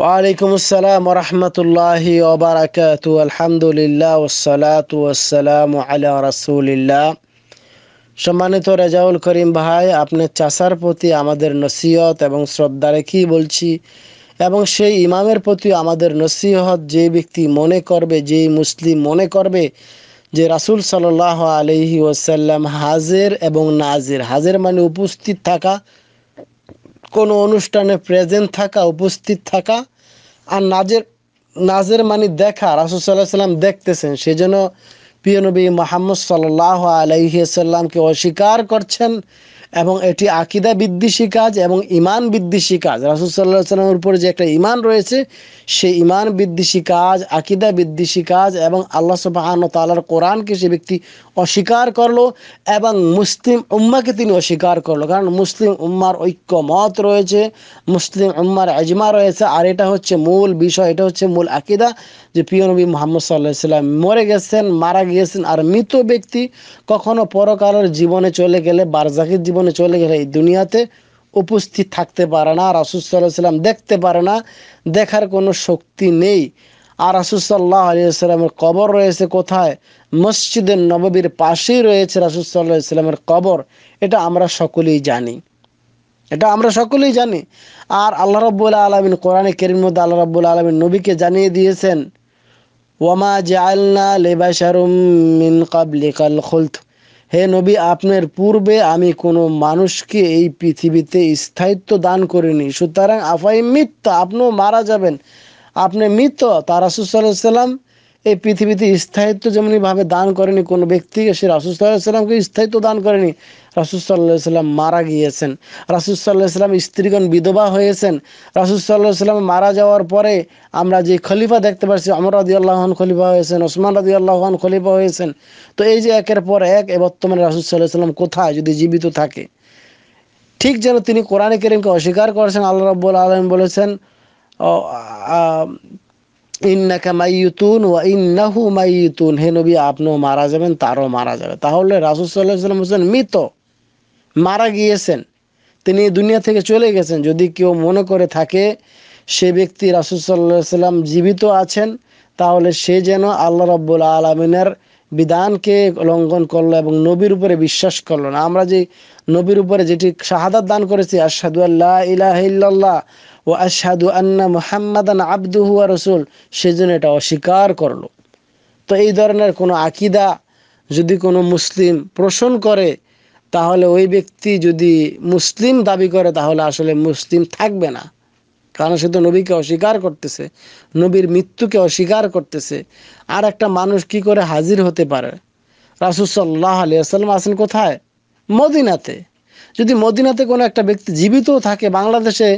ওয়ালাইকুম আসসালাম রহমতুল্লাহ ওবরাকাত আলহামদুলিল্লাহ ওসালাত ওসালাম আলা রসুলিল্লা সম্মানিত রেজাউল করিম ভাই আপনার চাষার প্রতি আমাদের নসিহত এবং শ্রদ্ধা রেখি বলছি এবং সেই ইমামের প্রতি আমাদের নসিহত যে ব্যক্তি মনে করবে যেই মুসলিম মনে করবে যে রাসুল সাল আলহি ওসাল্লাম হাজের এবং নাজের হাজের মানে উপস্থিত থাকা কোনো অনুষ্ঠানে প্রেজেন্ট থাকা উপস্থিত থাকা আর নাজের নাজের মানে দেখা রাসুল সাল্লাহ সাল্লাম দেখতেছেন সেজন্য প্রিয় নবী সাল্লাহ আলহিসাল্লামকে অস্বীকার করছেন এবং এটি আকিদা বিদ্বেষী কাজ এবং ইমান বিদ্বেষী কাজ রাসুলসাল্লাহ সাল্লামের উপরে যে একটা ইমান রয়েছে সেই ইমান বিদ্বেষী কাজ আকিদা বিদ্বেষী কাজ এবং আল্লাহ সুবাহান তালার কোরআনকে সে ব্যক্তি অস্বীকার করলো এবং মুসলিম উম্মাকে তিনি অস্বীকার করলো কারণ মুসলিম উম্মার ঐক্য মত রয়েছে মুসলিম উম্মার আজমা রয়েছে আর এটা হচ্ছে মূল বিষয় এটা হচ্ছে মূল আকিদা যে প্রিয় নবী মোহাম্মদ সাল্লাহ সাল্লাম মরে গেছেন মারা গিয়েছেন আর মৃত ব্যক্তি কখনো পরকালের জীবনে চলে গেলে বারজাকির জীবন জীবনে চলে গেলে এই দুনিয়াতে উপস্থিত থাকতে পারে না রাসুল দেখতে পারে না দেখার কোনো শক্তি নেই আর রাসুসাল্লাহ আলিয়াল্লামের কবর রয়েছে কোথায় মসজিদের নববীর পাশেই রয়েছে রাসুসাল্লাহ ইসলামের কবর এটা আমরা সকলেই জানি এটা আমরা সকলেই জানি আর আল্লাহ রব্বুল্লা আলমিন কোরআনে কেরিম মধ্যে আল্লাহ রব্বুল্লা আলমিন নবীকে জানিয়ে দিয়েছেন ওয়ামা জালনা লেবাসারুম মিন কাবলিকাল খুলথ হে নবী আপনার পূর্বে আমি কোনো মানুষকে এই পৃথিবীতে স্থায়িত্ব দান করিনি সুতরাং আফাই মিথ্যা আপনিও মারা যাবেন আপনি মৃত তার রাসুসাল্লাম এই পৃথিবীতে স্থায়িত্ব যেমনইভাবে দান করেনি কোনো ব্যক্তিকে সে রাসুসাল্লাহিসাল্লামকে স্থায়িত্ব দান করেনি রাসুসাল্লাহিসাল্লাম মারা গিয়েছেন রাসুসাল্লাহিসাল্লাম স্ত্রীগণ বিধবা হয়েছেন রাসুসাল্লাহিসাল্লাম মারা যাওয়ার পরে আমরা যে খলিফা দেখতে পাচ্ছি আমর রাদি আল্লাহন খলিফা হয়েছেন ওসমান রাদি আল্লাহন খলিফা হয়েছেন তো এই যে একের পর এক বর্তমানে রাসুসাল্লাহিসাল্লাম কোথায় যদি জীবিত থাকে ঠিক যেন তিনি কোরআনে কেরিমকে অস্বীকার করেছেন আল্লাহ রব্বুল আলম বলেছেন ইন্নাকা মাইয়ুতুন ওয়া ইন্নাহু মাইয়ুতুন হে নবী আপনিও মারা যাবেন তারও মারা যাবে তাহলে রাসুল সাল্লাহ সাল্লাম হোসেন মৃত মারা গিয়েছেন তিনি দুনিয়া থেকে চলে গেছেন যদি কেউ মনে করে থাকে সে ব্যক্তি রাসুল সাল্লাম জীবিত আছেন তাহলে সে যেন আল্লাহ রব্বুল আলমিনের বিধানকে লঙ্ঘন করলো এবং নবীর উপরে বিশ্বাস করলো না আমরা যে নবীর উপরে যেটি শাহাদাত দান করেছি আশহাদু আল্লাহ ইলাহিল্লাহ ও আশহাদু আন্না মুহাম্মাদান আব্দুহু রসুল সেজন্য এটা অস্বীকার করলো তো এই ধরনের কোনো আকিদা যদি কোনো মুসলিম পোষণ করে তাহলে ওই ব্যক্তি যদি মুসলিম দাবি করে তাহলে আসলে মুসলিম থাকবে না কারণ সে তো নবীকে অস্বীকার করতেছে নবীর মৃত্যুকে অস্বীকার করতেছে আর একটা মানুষ কি করে হাজির হতে পারে রাসুসাল্লাহ আলিয়াল্লাম আছেন কোথায় মদিনাতে যদি মদিনাতে কোনো একটা ব্যক্তি জীবিতও থাকে বাংলাদেশে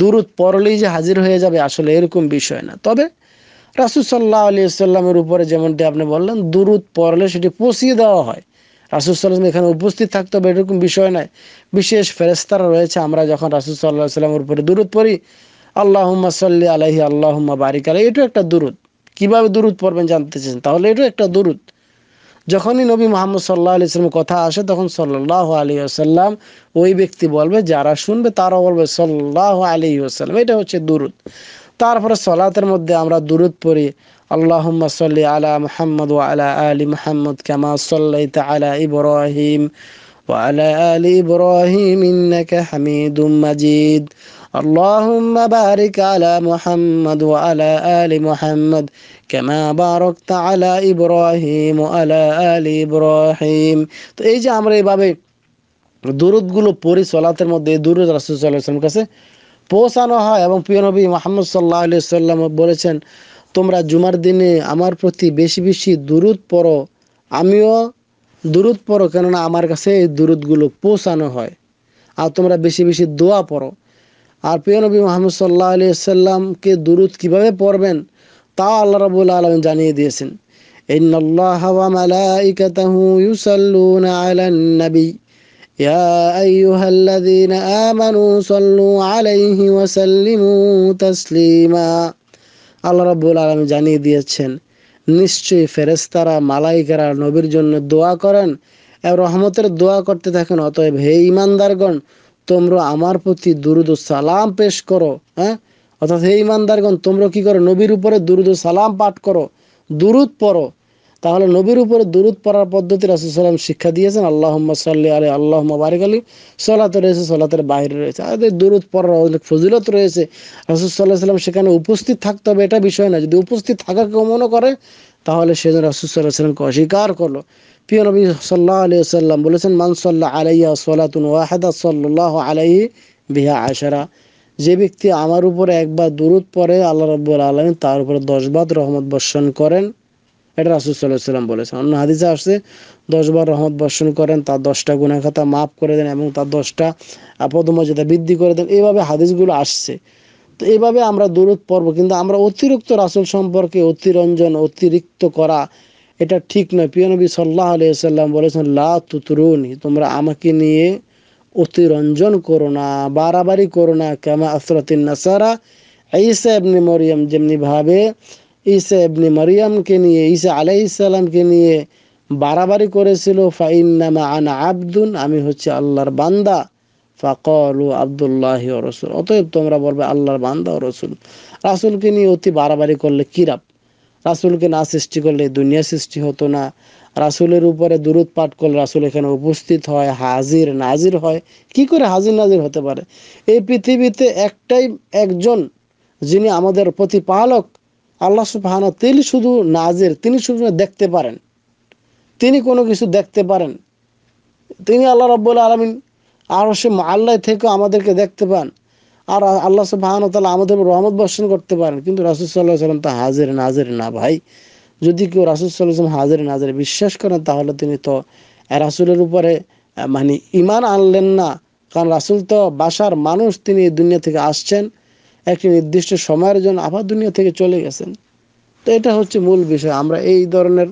দূরত পরলেই যে হাজির হয়ে যাবে আসলে এরকম বিষয় না তবে রাসুসাল্লাহ আলি সাল্লামের উপরে যেমনটি আপনি বললেন দূরত পরলে সেটি পচিয়ে দেওয়া হয় রাসুসাল্লাম এখানে উপস্থিত থাকতে হবে এরকম বিষয় নয় বিশেষ ফেরেস্তারা রয়েছে আমরা যখন রাসুসাল্লাহ সাল্লামের উপরে দূরত পড়ি আল্লাহম্মা সাল্লি আলহি আল্লাহম্মা বারিক আলহি এটাও একটা দুরুদ কিভাবে দুরুদ পড়বেন জানতে চান তাহলে এটাও একটা দুরুদ যখনই নবী মোহাম্মদ সাল্লাহ আলি ইসলামের কথা আসে তখন সাল্লাহ আলী আসাল্লাম ওই ব্যক্তি বলবে যারা শুনবে তারাও বলবে সাল্লাহ আলী আসাল্লাম এটা হচ্ছে দুরুদ তারপরে সলাতের মধ্যে আমরা দুরুদ পড়ি আল্লাহুম্মা সাল্লি আলা মুহাম্মদ ওয়া আলা আলি মুহাম্মদ কামা সাল্লাইতা আলা ইব্রাহিম ওয়া আলা আলি ইব্রাহিম ইন্নাকা হামিদুম মাজিদ اللهم بارك على محمد وعلى آل محمد كما باركت على إبراهيم وعلى آل إبراهيم তো এই যে আমরা এইভাবে দুরুদগুলো পড়ি সলাতের মধ্যে দুরুদ রাসুল সাল্লাহ কাছে পৌঁছানো হয় এবং পিয়নবী নবী মোহাম্মদ সাল্লাহ আলি সাল্লাম বলেছেন তোমরা জুমার দিনে আমার প্রতি বেশি বেশি দুরুদ পড়ো আমিও দুরুদ পড়ো কেননা আমার কাছে এই দুরুদগুলো পৌঁছানো হয় আর তোমরা বেশি বেশি দোয়া পড়ো আর প্রিয় নবী মোহাম্মদ সাল্লাহ আলি সাল্লামকে দুরুদ কিভাবে পড়বেন তা আল্লাহ রাবুল আলম জানিয়ে দিয়েছেন إن الله وملائكته يصلون على النبي يا أيها الذين آمنوا صلوا عليه وسلموا تسليما আল্লাহ রাব্বুল আলামিন জানিয়ে দিয়েছেন নিশ্চয়ই ফেরেশতারা মালাইকারা নবীর জন্য দোয়া করেন এবং রহমতের দোয়া করতে থাকেন অতএব হে ইমানদারগণ তোমরা আমার প্রতি দুরুদ সালাম পেশ করো হ্যাঁ অর্থাৎ হে ইমানদারগণ তোমরা কি করো নবীর উপরে দুরুদ সালাম পাঠ করো দুরুদ পড়ো তাহলে নবীর উপরে দুরুদ পড়ার পদ্ধতি রাসুল সাল্লাম শিক্ষা দিয়েছেন আল্লাহ সাল্লি আলি আল্লাহ বারিক আলী সলাতে রয়েছে সলাতের বাইরে রয়েছে আর দুরুদ পড়ার অনেক ফজিলত রয়েছে রাসুল সাল্লাহ সাল্লাম সেখানে উপস্থিত থাকতে হবে এটা বিষয় না যদি উপস্থিত থাকার কেউ মনে করে তাহলে সে যেন রাসুসাল্লাহ অস্বীকার করলো প্রিয় নবী সাল্লাহ আলী সাল্লাম বলেছেন মানসাল্লাহ আলাইয়া সালাতুন ওয়াহেদা সাল্লাহ আলাইহি বিহা আশারা যে ব্যক্তি আমার উপরে একবার দূরত পরে আল্লাহ রব্বুল আলমী তার উপরে দশবার রহমত বর্ষণ করেন এটা রাসুল বলেছেন অন্য হাদিসে আসছে দশবার রহমত বর্ষণ করেন তার দশটা গুণাখাতা মাফ করে দেন এবং তার দশটা মর্যাদা বৃদ্ধি করে দেন এইভাবে হাদিসগুলো আসছে তো এভাবে আমরা দূরত পড়ব কিন্তু আমরা অতিরিক্ত রাসুল সম্পর্কে অতিরঞ্জন অতিরিক্ত করা এটা ঠিক নয় পিয়নবী সাল্লাহ আলিয়াল্লাম বলেছেন লা তুতরুনি তোমরা আমাকে নিয়ে অতিরঞ্জন করো না বাড়াবাড়ি করো না কেমা আসরাতিন নাসারা ঈসা এবনি মরিয়াম যেমনিভাবে ঈসা এবনি মরিয়ামকে নিয়ে ঈসা আলাইসাল্লামকে নিয়ে বাড়াবাড়ি করেছিল ফাইন নামা আনা আবদুন আমি হচ্ছে আল্লাহর বান্দা ফাকলু আবদুল্লাহ ও রসুল অতএব তোমরা বলবে আল্লাহর বান্দা ও রসুল রাসুলকে নিয়ে অতি বাড়াবাড়ি করলে কিরাপ রাসুলকে না সৃষ্টি করলে দুনিয়া সৃষ্টি হতো না রাসুলের উপরে দূরত পাঠ করলে রাসুল এখানে উপস্থিত হয় হাজির নাজির হয় কি করে হাজির নাজির হতে পারে এই পৃথিবীতে একটাই একজন যিনি আমাদের প্রতিপালক আল্লাহ সুফাহানা তিনি শুধু নাজির তিনি শুধু দেখতে পারেন তিনি কোনো কিছু দেখতে পারেন তিনি আল্লাহ রব্বুল আলমিন আর সে আল্লাহ থেকে আমাদেরকে দেখতে পান আর আল্লাহ ভাহান তাহলে আমাদের রহমত বর্ষণ করতে পারেন কিন্তু রাসুল সাল্লাহ সাল্লাম তা হাজির নাজির না ভাই যদি কেউ রাসুল সাল্লাহ হাজির নাজির বিশ্বাস করেন তাহলে তিনি তো রাসুলের উপরে মানে ইমান আনলেন না কারণ রাসুল তো বাসার মানুষ তিনি এই দুনিয়া থেকে আসছেন একটি নির্দিষ্ট সময়ের জন্য আবার দুনিয়া থেকে চলে গেছেন তো এটা হচ্ছে মূল বিষয় আমরা এই ধরনের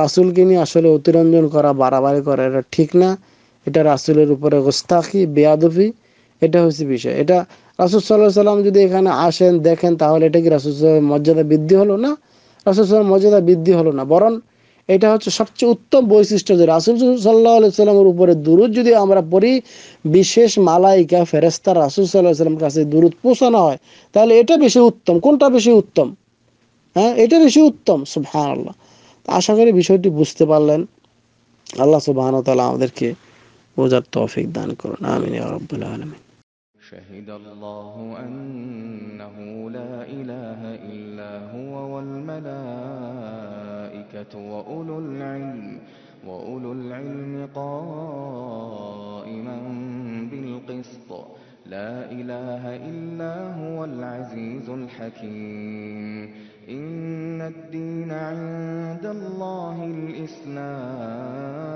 রাসুলকে নিয়ে আসলে অতিরঞ্জন করা বাড়াবাড়ি করা এটা ঠিক না এটা রাসুলের উপরে গোস্তাখি বেয়াদফি এটা হচ্ছে বিষয় এটা রাসুল সাল্লাহ সাল্লাম যদি এখানে আসেন দেখেন তাহলে এটা কি রাসুল মর্যাদা বৃদ্ধি হলো না রাসুল সাল্লাম মর্যাদা বৃদ্ধি হলো না বরং এটা হচ্ছে সবচেয়ে উত্তম বৈশিষ্ট্য যে রাসুল সাল্লাহ সাল্লামের উপরে দূরত যদি আমরা পড়ি বিশেষ মালাইকা ফেরেস্তা রাসুল সাল্লাহ সাল্লামের কাছে দূরত পোষানো হয় তাহলে এটা বেশি উত্তম কোনটা বেশি উত্তম হ্যাঁ এটা বেশি উত্তম সুবাহ আল্লাহ আশা করি বিষয়টি বুঝতে পারলেন আল্লাহ সুবাহ তালা আমাদেরকে বোঝার তৌফিক দান করুন আমিন رب العالمين شهد الله أنه لا إله إلا هو والملائكة وأولو العلم وأولو العلم قائما بالقسط لا إله إلا هو العزيز الحكيم إن الدين عند الله الإسلام